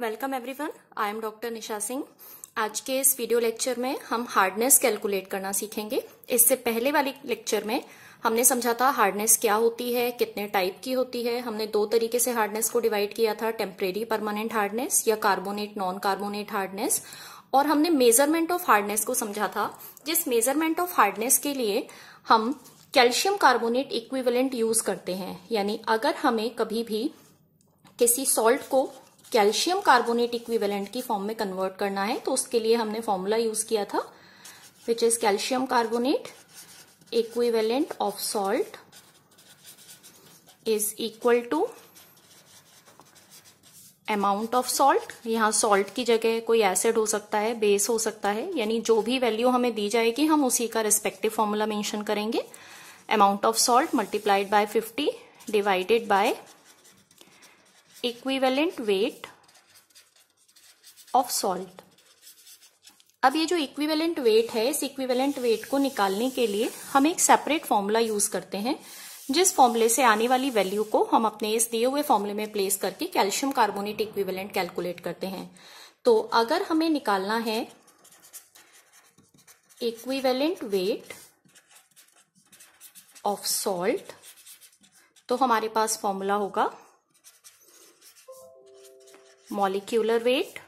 Welcome everyone I am doctor Nisha Singh आज के इस वीडियो लेक्चर में हम हार्डनेस कैलकुलेट करना सीखेंगे इससे पहले वाले लेक्चर में हमने समझा था हार्डनेस क्या होती है कितने टाइप की होती है हमने दो तरीके से हार्डनेस को डिवाइड किया था टेम्परेरी परमानेंट हार्डनेस या कार्बोनेट नॉन कार्बोनेट हार्डनेस और हमने मेजरमेंट ऑफ हार्डनेस को समझा था जिस मेजरमेंट ऑफ हार्डनेस के लिए हम कैल्शियम कार्बोनेट इक्विवेलेंट यूज करते हैं यानी अगर हमें कभी भी किसी सॉल्ट को कैल्शियम कार्बोनेट इक्विवेलेंट की फॉर्म में कन्वर्ट करना है तो उसके लिए हमने फॉर्मूला यूज किया था which is calcium carbonate equivalent of salt is equal to amount of salt यहां सॉल्ट की जगह कोई एसिड हो सकता है बेस हो सकता है यानी जो भी वैल्यू हमें दी जाएगी हम उसी का रिस्पेक्टिव फॉर्मूला मेंशन करेंगे amount of salt multiplied by 50 divided by equivalent weight of salt अब ये जो इक्विवेलेंट वेट है इस इक्विवेलेंट वेट को निकालने के लिए हम एक सेपरेट फॉर्मूला यूज करते हैं जिस फॉर्मूले से आने वाली वैल्यू को हम अपने इस दिए हुए फॉर्मूले में प्लेस करके कैल्शियम कार्बोनेट इक्विवेलेंट कैलकुलेट करते हैं तो अगर हमें निकालना है इक्विवेलेंट वेट ऑफ सॉल्ट तो हमारे पास फॉर्मूला होगा molecular weight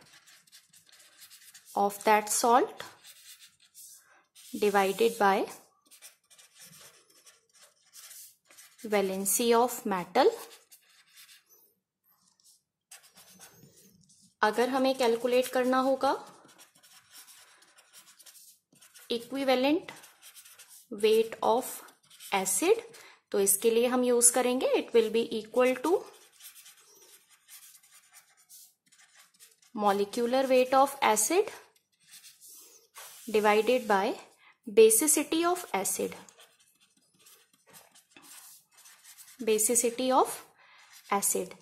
of that salt divided by valency of metal अगर हमें कैलकुलेट करना होगा इक्विवेलेंट वेट ऑफ एसिड तो इसके लिए हम यूज करेंगे it will be equal to molecular weight of acid divided by basicity of acid basicity of acid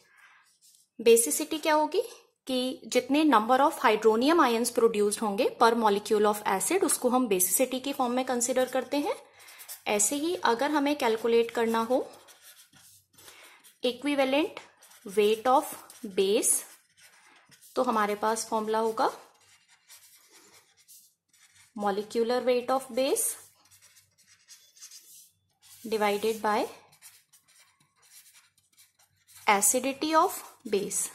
basicity क्या होगी कि जितने number of hydronium ions produced होंगे पर मॉलिक्यूल ऑफ एसिड उसको हम बेसिसिटी के फॉर्म में कंसिडर करते हैं ऐसे ही अगर हमें कैलकुलेट करना हो इक्विवेलेंट वेट ऑफ बेस तो हमारे पास फॉर्मूला होगा molecular weight of base divided by acidity of base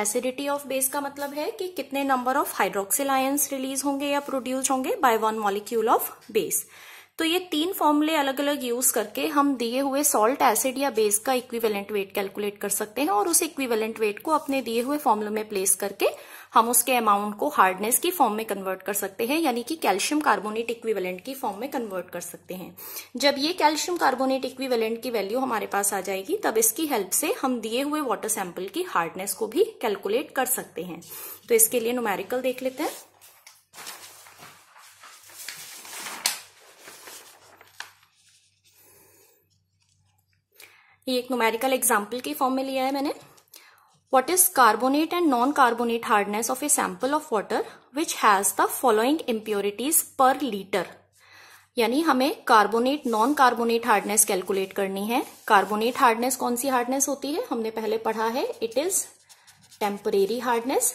acidity of base का मतलब है कि कितने number of hydroxyl ions release होंगे या प्रोड्यूस होंगे by one molecule of base तो ये तीन फॉर्मूले अलग अलग यूज करके हम दिए हुए सॉल्ट एसिड या बेस का इक्विवेलेंट वेट कैलकुलेट कर सकते हैं और उस इक्विवेलेंट वेट को अपने दिए हुए फॉर्मूले में प्लेस करके हम उसके अमाउंट को हार्डनेस की फॉर्म में कन्वर्ट कर सकते हैं यानी कि कैल्शियम कार्बोनेट इक्विवेलेंट की फॉर्म में कन्वर्ट कर सकते हैं जब ये कैल्शियम कार्बोनेट इक्विवेलेंट की वैल्यू हमारे पास आ जाएगी तब इसकी हेल्प से हम दिए हुए वाटर सैंपल की हार्डनेस को भी कैलकुलेट कर सकते हैं तो इसके लिए नुमेरिकल देख लेते हैं ये एक नोमेरिकल एग्जाम्पल के फॉर्म में लिया है मैंने what is carbonate and non carbonate hardness of a sample of water which has the following impurities per litre यानी हमें carbonate non carbonate hardness calculate करनी है कार्बोनेट हार्डनेस कौन सी हार्डनेस होती है हमने पहले पढ़ा है इट इज टेम्परेरी हार्डनेस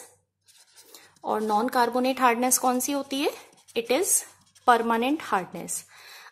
और नॉन कार्बोनेट हार्डनेस कौन सी होती है इट इज परमानेंट हार्डनेस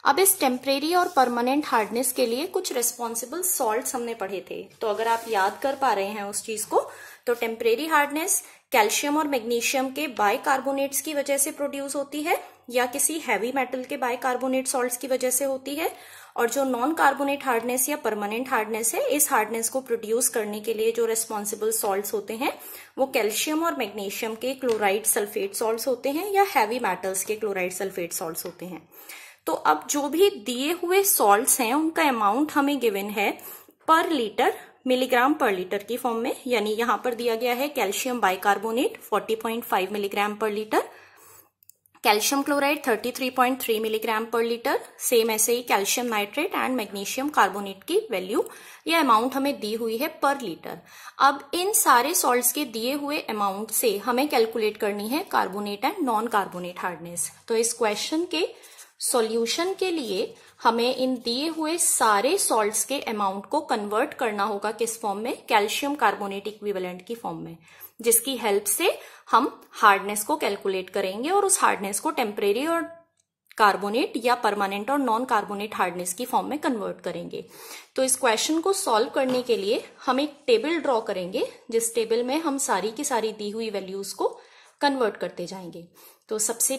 अब इस टेम्परेरी और परमानेंट हार्डनेस के लिए कुछ रेस्पॉन्सिबल सॉल्ट हमने पढ़े थे तो अगर आप याद कर पा रहे हैं उस चीज को तो टेम्परेरी हार्डनेस कैल्शियम और मैग्नीशियम के कार्बोनेट्स की वजह से प्रोड्यूस होती है या किसी हैवी मेटल के कार्बोनेट सॉल्ट्स की वजह से होती है और जो नॉन कार्बोनेट हार्डनेस या परमानेंट हार्डनेस है इस हार्डनेस को प्रोड्यूस करने के लिए जो रेस्पॉन्सिबल सॉल्ट होते हैं वो कैल्शियम और मैग्नीशियम के क्लोराइड सल्फेट सॉल्ट होते हैं या हैवी मेटल्स के क्लोराइड सल्फेट सॉल्ट होते हैं तो अब जो भी दिए हुए सॉल्ट्स हैं उनका अमाउंट हमें गिवन है per litre milligram per litre की फॉर्म में यानी यहां पर दिया गया है calcium bicarbonate 40.5 milligram per litre calcium chloride 33.3 milligram per litre same ऐसे ही calcium nitrate and magnesium carbonate की वैल्यू या अमाउंट हमें दी हुई है पर लीटर अब इन सारे सॉल्ट्स के दिए हुए अमाउंट से हमें कैलकुलेट करनी है carbonate and non carbonate hardness तो इस क्वेश्चन के सॉल्यूशन के लिए हमें इन दिए हुए सारे सॉल्ट्स के अमाउंट को कन्वर्ट करना होगा किस फॉर्म में कैल्शियम कार्बोनेट इक्विवेलेंट की फॉर्म में जिसकी हेल्प से हम हार्डनेस को कैलकुलेट करेंगे और उस हार्डनेस को टेम्परेरी और कार्बोनेट या परमानेंट और नॉन कार्बोनेट हार्डनेस की फॉर्म में कन्वर्ट करेंगे तो इस क्वेश्चन को सॉल्व करने के लिए हम एक टेबल ड्रॉ करेंगे जिस टेबल में हम सारी की सारी दी हुई वैल्यूज को कन्वर्ट करते जाएंगे तो सबसे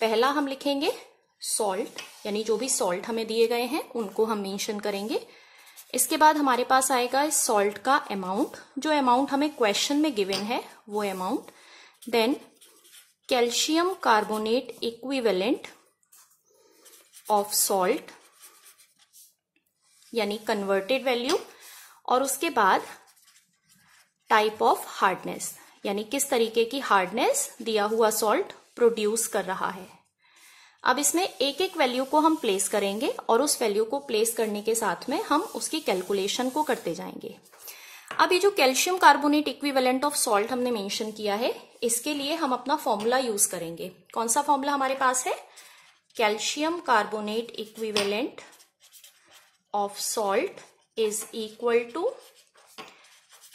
पहला हम लिखेंगे सॉल्ट यानी जो भी सॉल्ट हमें दिए गए हैं उनको हम मेंशन करेंगे इसके बाद हमारे पास आएगा इस सॉल्ट का अमाउंट जो अमाउंट हमें क्वेश्चन में गिवन है वो amount then calcium carbonate equivalent of salt यानी कन्वर्टेड वैल्यू और उसके बाद टाइप ऑफ हार्डनेस यानी किस तरीके की हार्डनेस दिया हुआ सॉल्ट प्रोड्यूस कर रहा है अब इसमें एक एक वैल्यू को हम प्लेस करेंगे और उस वैल्यू को प्लेस करने के साथ में हम उसकी कैलकुलेशन को करते जाएंगे अब ये जो calcium carbonate equivalent of salt हमने मेंशन किया है इसके लिए हम अपना फॉर्मूला यूज करेंगे कौन सा फॉर्मूला हमारे पास है calcium carbonate equivalent of salt is equal to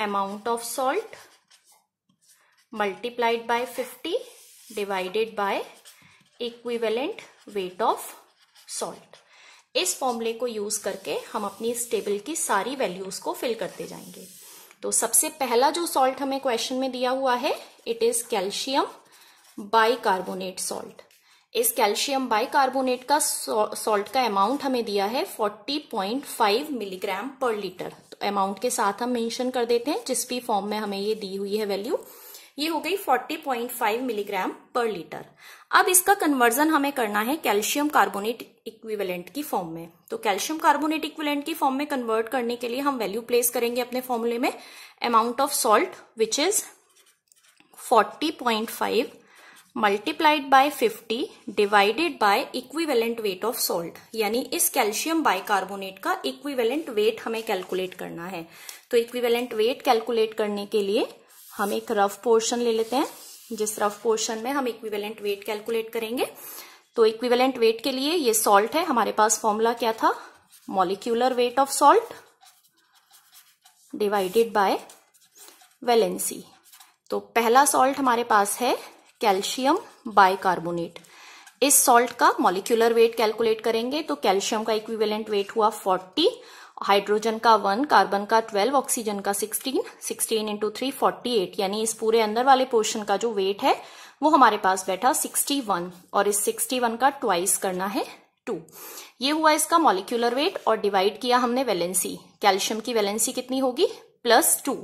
amount of salt multiplied by 50 divided by equivalent weight of salt इस फॉर्मूले को यूज करके हम अपनी इस टेबल की सारी वैल्यूज को फिल करते जाएंगे तो सबसे पहला जो सॉल्ट हमें क्वेश्चन में दिया हुआ है it is calcium bicarbonate salt इस कैल्शियम बाइकार्बोनेट का सॉल्ट का अमाउंट हमें दिया है 40.5 मिलीग्राम पर लीटर तो अमाउंट के साथ हम मेंशन कर देते हैं जिस भी फॉर्म में हमें ये दी हुई है वैल्यू ये हो गई 40.5 मिलीग्राम पर लीटर अब इसका कन्वर्जन हमें करना है कैल्शियम कार्बोनेट इक्विवेलेंट की फॉर्म में तो कैल्शियम कार्बोनेट इक्विवेलेंट की फॉर्म में कन्वर्ट करने के लिए हम वैल्यू प्लेस करेंगे अपने फॉर्मूले में amount of salt which is 40.5 multiplied by 50 divided by equivalent weight of salt यानी इस कैल्शियम बाइकार्बोनेट का इक्विवेलेंट वेट हमें कैलकुलेट करना है तो इक्विवेलेंट वेट कैलकुलेट करने के लिए हम एक रफ पोर्शन ले लेते हैं जिस रफ पोर्शन में हम इक्विवेलेंट वेट कैलकुलेट करेंगे तो इक्विवेलेंट वेट के लिए ये सॉल्ट है हमारे पास फॉर्मूला क्या था molecular weight of salt divided by valency तो पहला सॉल्ट हमारे पास है कैल्शियम बाइकार्बोनेट इस सॉल्ट का मॉलिक्यूलर वेट कैलकुलेट करेंगे तो कैल्शियम का इक्विवेलेंट वेट हुआ हाइड्रोजन का वन कार्बन का ट्वेल्व ऑक्सीजन का sixteen sixteen into three forty eight यानी इस पूरे अंदर वाले पोर्शन का जो वेट है वो हमारे पास बैठा सिक्सटी वन और इस सिक्सटी वन का ट्वाइस करना है टू ये हुआ इसका मॉलिक्यूलर वेट और डिवाइड किया हमने वैलेंसी कैल्शियम की वैलेंसी कितनी होगी प्लस टू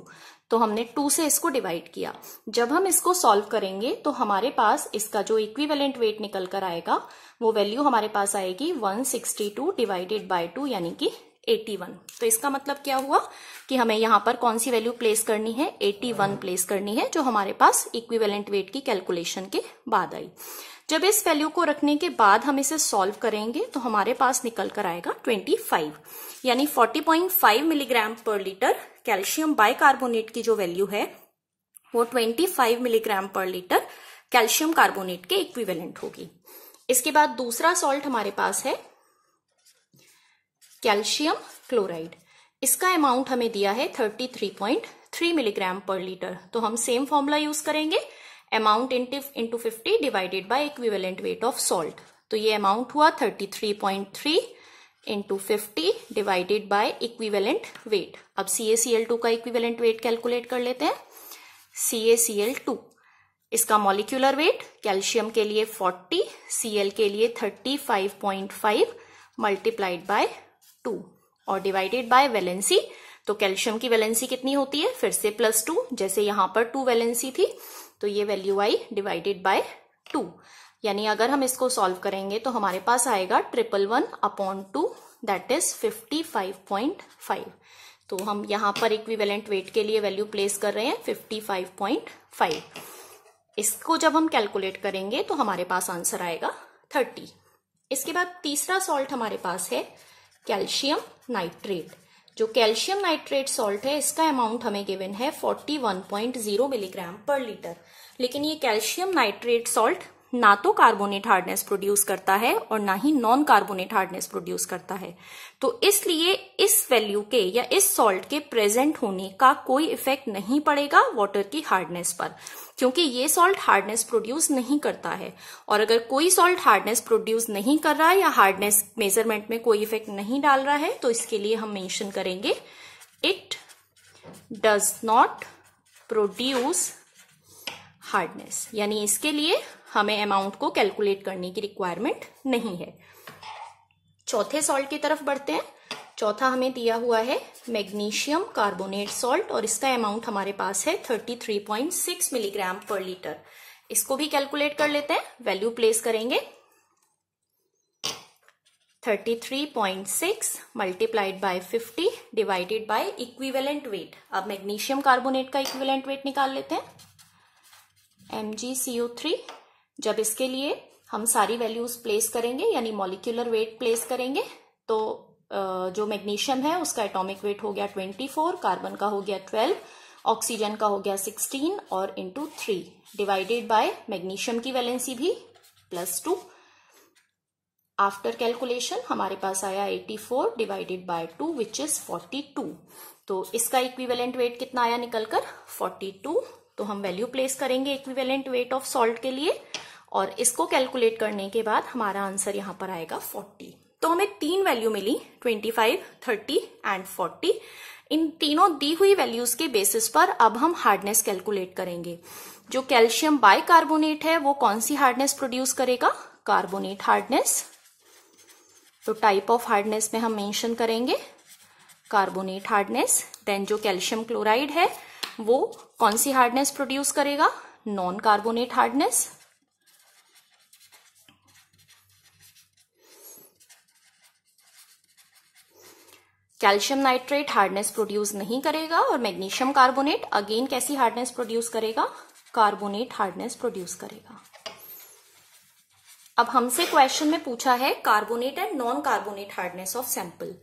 तो हमने टू से इसको डिवाइड किया जब हम इसको सॉल्व करेंगे तो हमारे पास इसका जो इक्विवेलेंट वेट निकल कर आएगा वो वैल्यू हमारे पास आएगी 162 डिवाइडेड बाय टू यानी कि 81 तो इसका मतलब क्या हुआ कि हमें यहां पर कौन सी वैल्यू प्लेस करनी है 81 प्लेस करनी है जो हमारे पास इक्विवेलेंट वेट की कैलकुलेशन के बाद आई जब इस वैल्यू को रखने के बाद हम इसे सॉल्व करेंगे तो हमारे पास निकल कर आएगा 25 यानी 40.5 milligram per litre calcium bicarbonate की जो वैल्यू है वो 25 milligram per litre calcium carbonate के इक्विवेलेंट होगी इसके बाद दूसरा सॉल्ट हमारे पास है कैल्शियम क्लोराइड इसका अमाउंट हमें दिया है 33.3 मिलीग्राम पर लीटर तो हम सेम फॉर्मूला यूज करेंगे amount into fifty divided by equivalent weight of salt तो ये अमाउंट हुआ 33.3 into fifty divided by equivalent weight अब CaCl2 का इक्विवेलेंट वेट कैलकुलेट कर लेते हैं CaCl2 इसका मॉलिक्यूलर वेट कैल्शियम के लिए 40 Cl के लिए 35.5 मल्टीप्लाइड बाय टू और डिवाइडेड बाय वैलेंसी तो कैल्शियम की वैलेंसी कितनी होती है फिर से प्लस टू जैसे यहां पर टू वैलेंसी थी तो ये वैल्यू आई डिवाइडेड बाय टू यानी अगर हम इसको सॉल्व करेंगे तो हमारे पास आएगा triple one upon two that is fifty five point five तो हम यहां पर इक्विवेलेंट वेट के लिए वैल्यू प्लेस कर रहे हैं फिफ्टी फाइव पॉइंट फाइव इसको जब हम कैलकुलेट करेंगे तो हमारे पास आंसर आएगा थर्टी इसके बाद तीसरा सॉल्ट हमारे पास है कैल्शियम नाइट्रेट जो कैल्शियम नाइट्रेट सॉल्ट है इसका अमाउंट हमें गिवन है 41.0 मिलीग्राम पर लीटर लेकिन ये कैल्शियम नाइट्रेट सॉल्ट ना तो कार्बोनेट हार्डनेस प्रोड्यूस करता है और ना ही नॉन कार्बोनेट हार्डनेस प्रोड्यूस करता है तो इसलिए इस वैल्यू के या इस सॉल्ट के प्रेजेंट होने का कोई इफेक्ट नहीं पड़ेगा वाटर की हार्डनेस पर क्योंकि ये सॉल्ट हार्डनेस प्रोड्यूस नहीं करता है और अगर कोई सॉल्ट हार्डनेस प्रोड्यूस नहीं कर रहा है या हार्डनेस मेजरमेंट में कोई इफेक्ट नहीं डाल रहा है तो इसके लिए हम मेंशन करेंगे it does not produce hardness यानी इसके लिए हमें अमाउंट को कैलकुलेट करने की रिक्वायरमेंट नहीं है चौथे सॉल्ट की तरफ बढ़ते हैं चौथा हमें दिया हुआ है मैग्नीशियम कार्बोनेट सॉल्ट और इसका अमाउंट हमारे पास है 33.6 मिलीग्राम पर लीटर इसको भी कैलकुलेट कर लेते हैं वैल्यू प्लेस करेंगे 33.6 multiplied by 50 divided by equivalent weight अब मैग्नीशियम कार्बोनेट का इक्विवेलेंट वेट निकाल लेते हैं एम जब इसके लिए हम सारी वैल्यूज प्लेस करेंगे यानी मॉलिक्यूलर वेट प्लेस करेंगे तो जो मैग्नीशियम है उसका एटॉमिक वेट हो गया ट्वेंटी फोर कार्बन का हो गया ट्वेल्व ऑक्सीजन का हो गया सिक्सटीन और into three divided by magnesium की वैलेंसी भी प्लस टू आफ्टर कैलकुलेशन हमारे पास आया 84 divided by two which is 42 तो इसका इक्विवेलेंट वेट कितना आया निकलकर 42 तो हम वैल्यू प्लेस करेंगे इक्विवेलेंट वेट ऑफ सॉल्ट के लिए और इसको कैलकुलेट करने के बाद हमारा आंसर यहां पर आएगा 40 तो हमें तीन वैल्यू मिली 25, 30 एंड 40 इन तीनों दी हुई वैल्यूज के बेसिस पर अब हम हार्डनेस कैलकुलेट करेंगे जो कैल्शियम बाइकार्बोनेट है वो कौन सी हार्डनेस प्रोड्यूस करेगा कार्बोनेट हार्डनेस तो टाइप ऑफ हार्डनेस में हम मेंशन करेंगे कार्बोनेट हार्डनेस देन जो कैल्शियम क्लोराइड है वो कौन सी हार्डनेस प्रोड्यूस करेगा non carbonate hardness calcium nitrate hardness produce नहीं करेगा और मैग्नीशियम कार्बोनेट अगेन कैसी हार्डनेस प्रोड्यूस करेगा कार्बोनेट हार्डनेस प्रोड्यूस करेगा अब हमसे क्वेश्चन में पूछा है carbonate and non carbonate hardness of sample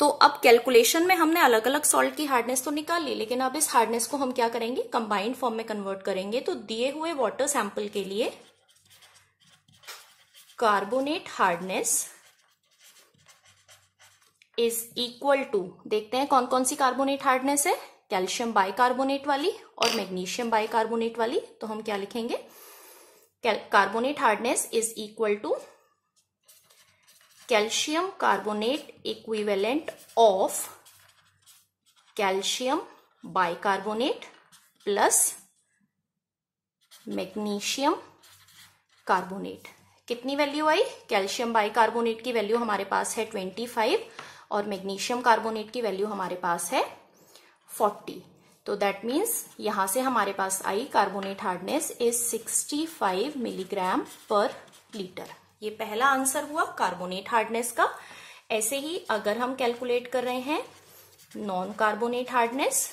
तो अब कैलकुलेशन में हमने अलग अलग सॉल्ट की हार्डनेस तो निकाल ली लेकिन अब इस हार्डनेस को हम क्या करेंगे कंबाइंड फॉर्म में कन्वर्ट करेंगे तो दिए हुए वाटर सैंपल के लिए carbonate hardness is equal to देखते हैं कौन कौन सी कार्बोनेट हार्डनेस है कैल्शियम बाइकार्बोनेट वाली और मैग्नीशियम बाइकार्बोनेट वाली तो हम क्या लिखेंगे carbonate hardness is equal to calcium carbonate equivalent of calcium bicarbonate plus magnesium carbonate कितनी वैल्यू आई कैल्शियम बाइकार्बोनेट की वैल्यू हमारे पास है ट्वेंटी फाइव और मैग्नीशियम कार्बोनेट की वैल्यू हमारे पास है फोर्टी तो दैट मीन्स यहां से हमारे पास आई carbonate hardness is 65 milligram per litre ये पहला आंसर हुआ कार्बोनेट हार्डनेस का ऐसे ही अगर हम कैलकुलेट कर रहे हैं नॉन कार्बोनेट हार्डनेस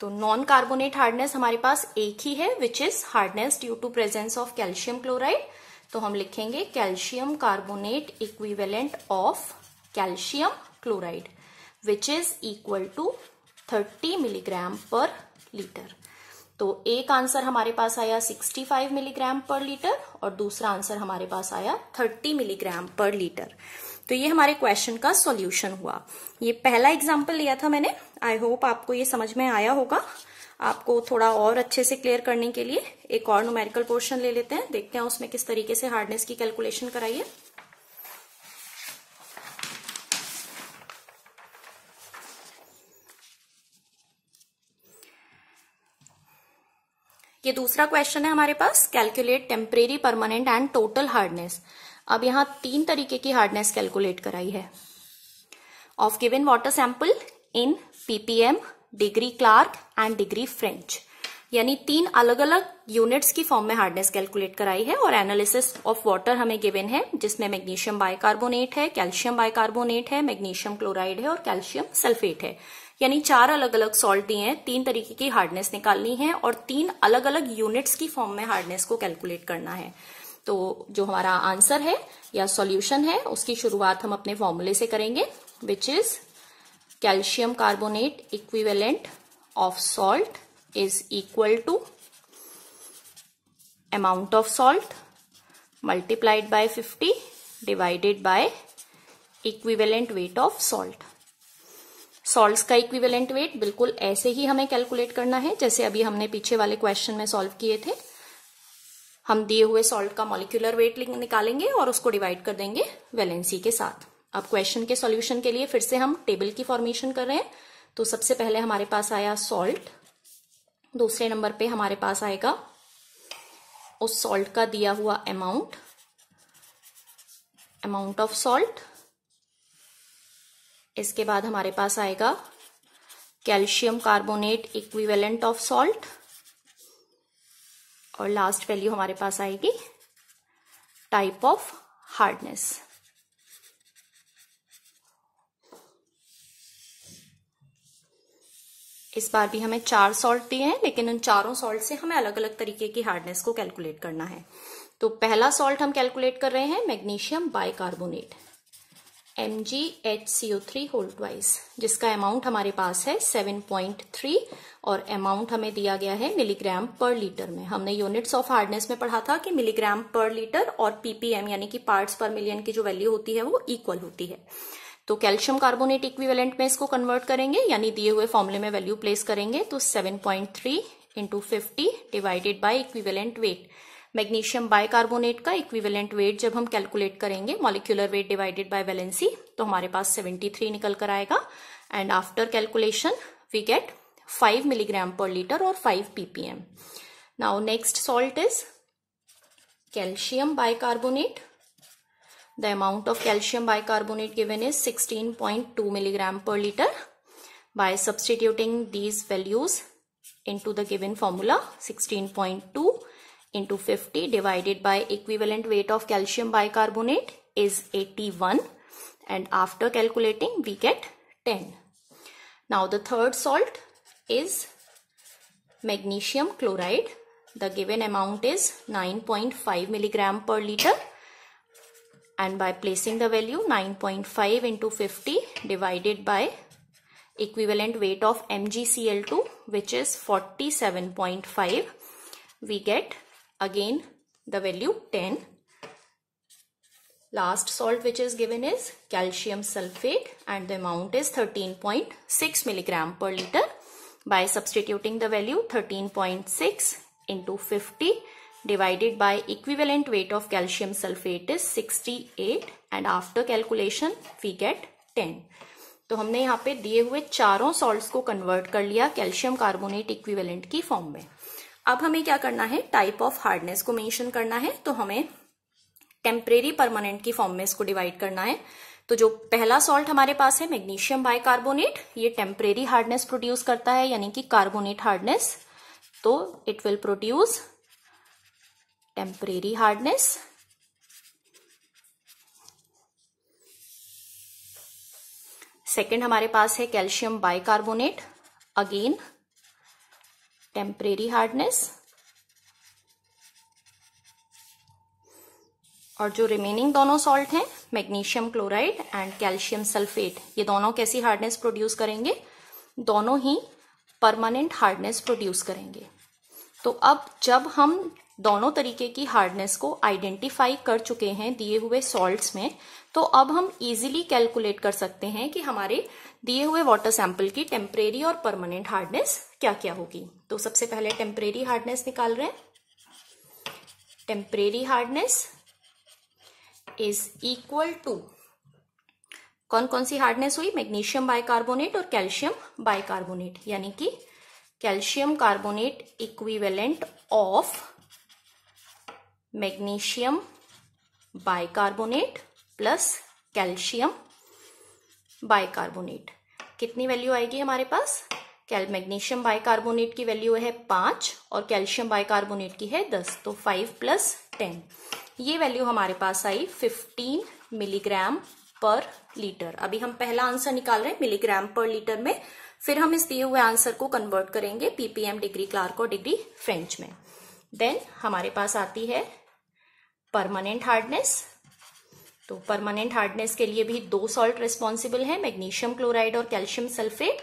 तो नॉन कार्बोनेट हार्डनेस हमारे पास एक ही है which is hardness due to presence of calcium chloride तो हम लिखेंगे calcium carbonate equivalent of calcium chloride which is equal to 30 milligram per litre तो एक आंसर हमारे पास आया 65 मिलीग्राम पर लीटर और दूसरा आंसर हमारे पास आया 30 मिलीग्राम पर लीटर तो ये हमारे क्वेश्चन का सॉल्यूशन हुआ ये पहला एग्जांपल लिया था मैंने आई होप आपको ये समझ में आया होगा आपको थोड़ा और अच्छे से क्लियर करने के लिए एक और न्यूमेरिकल पोर्शन ले लेते हैं देखते हैं उसमें किस तरीके से हार्डनेस की कैलकुलेशन कराइए ये दूसरा क्वेश्चन है हमारे पास calculate temporary permanent and total hardness अब यहां तीन तरीके की हार्डनेस कैलकुलेट कराई है of given water sample in ppm degree Clark and degree French यानी तीन अलग अलग यूनिट्स की फॉर्म में हार्डनेस कैलकुलेट कराई है और एनालिसिस ऑफ वाटर हमें गिवन है जिसमें मैग्नीशियम बायकार्बोनेट है कैल्शियम बायकार्बोनेट है मैग्नीशियम क्लोराइड है और कैल्शियम सल्फेट है यानी चार अलग अलग सॉल्ट दिए हैं तीन तरीके की हार्डनेस निकालनी है और तीन अलग अलग यूनिट्स की फॉर्म में हार्डनेस को कैलकुलेट करना है तो जो हमारा आंसर है या सॉल्यूशन है उसकी शुरुआत हम अपने फॉर्मूले से करेंगे which is calcium carbonate equivalent of salt is equal to amount of salt multiplied by 50 divided by equivalent weight of salt salt का इक्विवेलेंट वेट बिल्कुल ऐसे ही हमें कैलकुलेट करना है जैसे अभी हमने पीछे वाले क्वेश्चन में सॉल्व किए थे हम दिए हुए सॉल्ट का मॉलिकुलर वेट निकालेंगे और उसको डिवाइड कर देंगे वैलेंसी के साथ अब क्वेश्चन के सॉल्यूशन के लिए फिर से हम टेबल की फॉर्मेशन कर रहे हैं तो सबसे पहले हमारे पास आया सॉल्ट दूसरे नंबर पे हमारे पास आएगा उस सॉल्ट का दिया हुआ अमाउंट अमाउंट ऑफ सॉल्ट इसके बाद हमारे पास आएगा calcium carbonate equivalent of salt और लास्ट वैल्यू हमारे पास आएगी टाइप ऑफ हार्डनेस इस बार भी हमें चार सॉल्ट दिए हैं लेकिन उन चारों सॉल्ट से हमें अलग अलग तरीके की हार्डनेस को कैलकुलेट करना है तो पहला सॉल्ट हम कैलकुलेट कर रहे हैं magnesium bicarbonate M G H C O three होल्डवाइस जिसका अमाउंट हमारे पास है सेवन थ्री और अमाउंट हमें दिया गया है मिलीग्राम पर लीटर में हमने यूनिट्स ऑफ हार्डनेस में पढ़ा था कि मिलीग्राम पर लीटर और पीपीएम यानी कि पार्ट्स पर मिलियन की जो वैल्यू होती है वो इक्वल होती है तो कैल्शियम कार्बोनेट इक्विवेलेंट में इसको कन्वर्ट करेंगे यानी दिए हुए फॉर्मुले में वैल्यू प्लेस करेंगे तो 7.3 point three into fifty divided by equivalent weight magnesium bicarbonate का इक्विवेलेंट वेट जब हम कैलकुलेट करेंगे molecular weight divided by valency तो हमारे पास 73 निकल कर आएगा and after calculation we get 5 milligram per litre और 5 ppm now next salt is calcium bicarbonate The amount of calcium bicarbonate given is 16.2 milligram per liter. By substituting these values into the given formula 16.2 into 50 divided by equivalent weight of calcium bicarbonate is 81 and after calculating we get 10. Now the third salt is magnesium chloride. The given amount is 9.5 milligram per liter and by placing the value 9.5 into 50 divided by equivalent weight of MgCl2 which is 47.5 we get again the value 10 last salt which is given is calcium sulfate and the amount is 13.6 milligram per liter by substituting the value 13.6 into 50 divided by equivalent weight of calcium sulfate is 68 and after calculation we get 10. तो हमने यहाँ पे दिए हुए चारों salt को convert कर लिया कैल्शियम कार्बोनेट इक्विवेलेंट की फॉर्म में अब हमें क्या करना है टाइप ऑफ हार्डनेस को मेंशन करना है तो हमें टेम्परेरी परमानेंट की फॉर्म में इसको डिवाइड करना है तो जो पहला सॉल्ट हमारे पास है मैग्नीशियम बाइकार्बोनेट ये टेम्परेरी हार्डनेस प्रोड्यूस करता है यानी कि कार्बोनेट हार्डनेस तो it will produce temporary hardness. Second हमारे पास है calcium bicarbonate again temporary hardness और जो रिमेनिंग दोनों सॉल्ट हैं magnesium chloride and calcium sulphate ये दोनों कैसी हार्डनेस प्रोड्यूस करेंगे दोनों ही परमानेंट हार्डनेस प्रोड्यूस करेंगे तो अब जब हम दोनों तरीके की हार्डनेस को आइडेंटिफाई कर चुके हैं दिए हुए सॉल्ट्स में तो अब हम इजीली कैलकुलेट कर सकते हैं कि हमारे दिए हुए वाटर सैंपल की टेम्परेरी और परमानेंट हार्डनेस क्या क्या होगी तो सबसे पहले टेम्परेरी हार्डनेस निकाल रहे हैं temporary hardness is equal to कौन कौन सी हार्डनेस हुई मैग्नीशियम बाइकार्बोनेट और कैल्शियम बाइकार्बोनेट यानी कि calcium carbonate equivalent of magnesium bicarbonate plus calcium bicarbonate कितनी वैल्यू आएगी हमारे पास कैल मैग्नीशियम बाइकार्बोनेट की वैल्यू है पांच और कैल्शियम बाइकार्बोनेट की है दस तो फाइव प्लस टेन ये वैल्यू हमारे पास आई फिफ्टीन मिलीग्राम पर लीटर अभी हम पहला आंसर निकाल रहे हैं मिलीग्राम पर लीटर में फिर हम इस दिए हुए आंसर को कन्वर्ट करेंगे पीपीएम डिग्री क्लार्क और डिग्री फ्रेंच में देन हमारे पास आती है परमानेंट हार्डनेस तो परमानेंट हार्डनेस के लिए भी दो सॉल्ट रिस्पॉन्सिबल है मैग्नीशियम क्लोराइड और कैल्शियम सल्फेट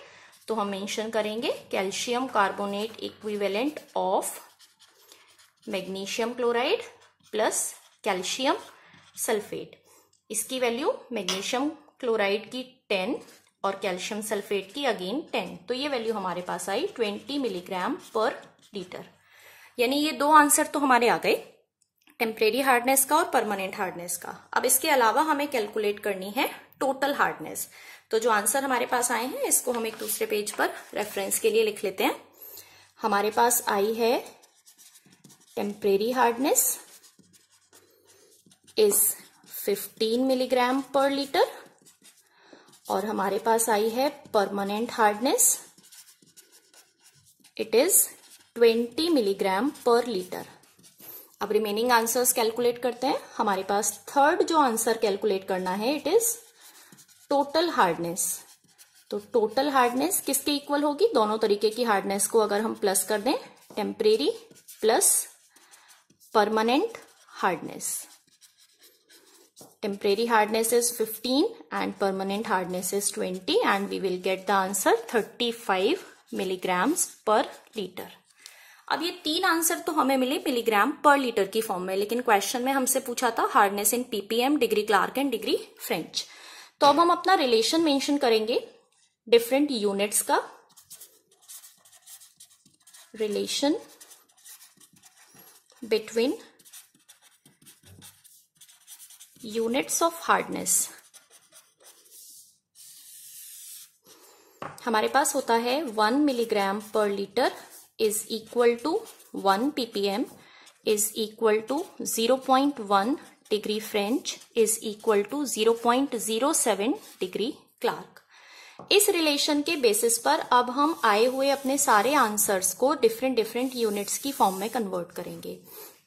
तो हम मेंशन करेंगे calcium carbonate equivalent of magnesium chloride plus calcium sulphate इसकी वैल्यू मैग्नीशियम क्लोराइड की टेन और कैल्शियम सल्फेट की अगेन टेन तो ये वैल्यू हमारे पास आई ट्वेंटी मिलीग्राम पर लीटर यानी ये दो आंसर तो हमारे आ गए टेम्परेरी हार्डनेस का और परमानेंट हार्डनेस का अब इसके अलावा हमें कैलकुलेट करनी है टोटल हार्डनेस तो जो आंसर हमारे पास आए हैं इसको हम एक दूसरे पेज पर रेफरेंस के लिए लिख लेते हैं हमारे पास आई है temporary hardness is 15 milligram per litre और हमारे पास आई है permanent hardness it is 20 milligram per litre अब रिमेनिंग आंसर्स कैलकुलेट करते हैं हमारे पास थर्ड जो आंसर कैलकुलेट करना है इट इज टोटल हार्डनेस तो टोटल हार्डनेस किसके इक्वल होगी दोनों तरीके की हार्डनेस को अगर हम प्लस कर दें temporary plus permanent hardness hardness is fifteen 15 permanent hardness is twenty 20 we will get the answer thirty 35 milligrams per litre अब ये तीन आंसर तो हमें मिले मिलीग्राम पर लीटर की फॉर्म में लेकिन क्वेश्चन में हमसे पूछा था hardness in ppm degree Clark and degree French तो अब हम अपना रिलेशन मेंशन करेंगे डिफरेंट यूनिट्स का relation between units of hardness हमारे पास होता है one milligram per litre is equal to 1 ppm is equal to 0.1 degree French is equal to 0.07 degree Clark. इस रिलेशन के बेसिस पर अब हम आए हुए अपने सारे आंसर्स को डिफरेंट डिफरेंट यूनिट्स की फॉर्म में कन्वर्ट करेंगे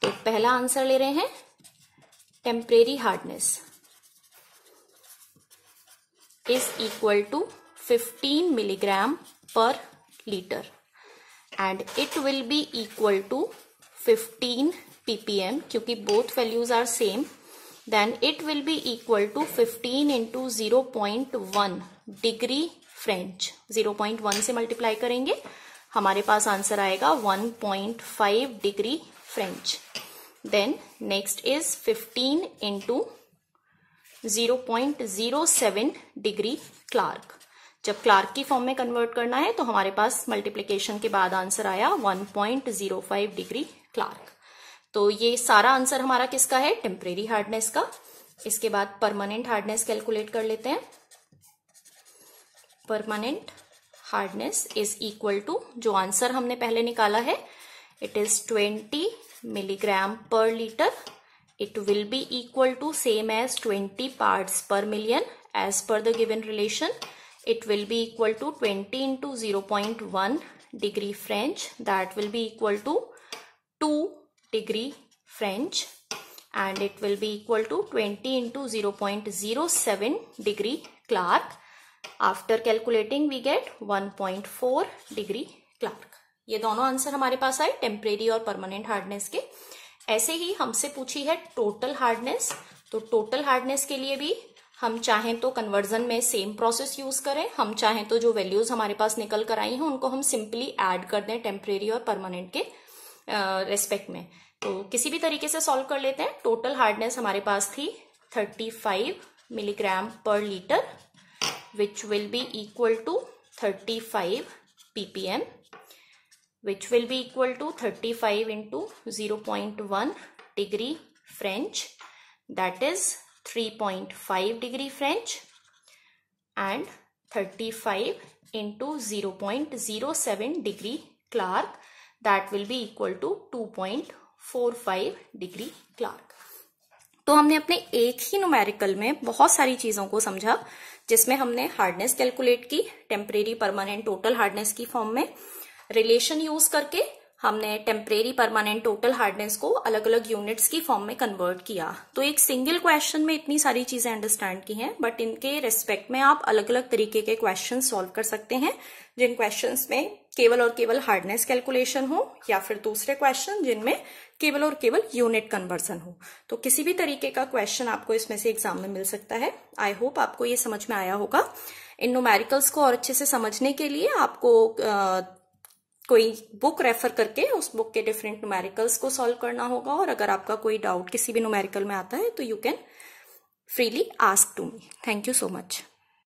तो पहला आंसर ले रहे हैं temporary hardness is equal to 15 milligram per litre and it will be equal to 15 ppm क्योंकि both values are same then it will be equal to 15 into zero point one degree French zero point one से multiply करेंगे हमारे पास answer आएगा one point five degree French then next is fifteen into zero zero point seven degree Clark जब Clark की form में convert करना है तो हमारे पास मल्टीप्लीकेशन के बाद आंसर आया 1.05 डिग्री क्लार्क तो ये सारा आंसर हमारा किसका है टेम्परेरी हार्डनेस का इसके बाद परमानेंट हार्डनेस कैलकुलेट कर लेते हैं permanent hardness is equal to जो आंसर हमने पहले निकाला है it is 20 milligram per litre it will be equal to same as 20 parts per million as per the given relation it will be equal to 20 into 0.1 degree French that will be equal to 2 degree French and it will be equal to 20 into 0.07 degree Clark. After calculating we get 1.4 degree Clark. ये दोनों answer हमारे पास आए temporary और permanent hardness के ऐसे ही हमसे पूछी है total hardness तो टोटल हार्डनेस के लिए भी हम चाहें तो कन्वर्जन में सेम प्रोसेस यूज करें हम चाहें तो जो वैल्यूज हमारे पास निकल कर आई हैं उनको हम सिंपली ऐड कर दें टेम्परेरी और परमानेंट के रेस्पेक्ट uh, में तो किसी भी तरीके से सॉल्व कर लेते हैं टोटल हार्डनेस हमारे पास थी 35 milligram per litre which will be equal to 35 ppm which will be equal to 35 into 0 degree French that is 3.5 degree French and 35 into Clark 0.07 degree Clark that will be equal to 2.45 degree Clark. तो हमने अपने एक ही numerical में बहुत सारी चीजों को समझा जिसमें हमने हार्डनेस कैलकुलेट की टेम्परेरी परमानेंट टोटल हार्डनेस की फॉर्म में रिलेशन यूज करके हमने टेम्परेरी परमानेंट टोटल हार्डनेस को अलग अलग यूनिट्स की फॉर्म में कन्वर्ट किया तो एक सिंगल क्वेश्चन में इतनी सारी चीजें अंडरस्टैंड की हैं बट इनके रेस्पेक्ट में आप अलग अलग तरीके के क्वेश्चन सॉल्व कर सकते हैं जिन क्वेश्चन में केवल और केवल हार्डनेस कैलकुलेशन हो या फिर दूसरे क्वेश्चन जिनमें केवल और केवल यूनिट कन्वर्सन हो तो किसी भी तरीके का क्वेश्चन आपको इसमें से एग्जाम में मिल सकता है आई होप आपको ये समझ में आया होगा इन नोमेरिकल्स को और अच्छे से समझने के लिए आपको कोई बुक रेफर करके उस बुक के डिफरेंट न्यूमेरिकल्स को सॉल्व करना होगा और अगर आपका कोई डाउट किसी भी न्यूमेरिकल में आता है तो you can freely ask to me thank you so much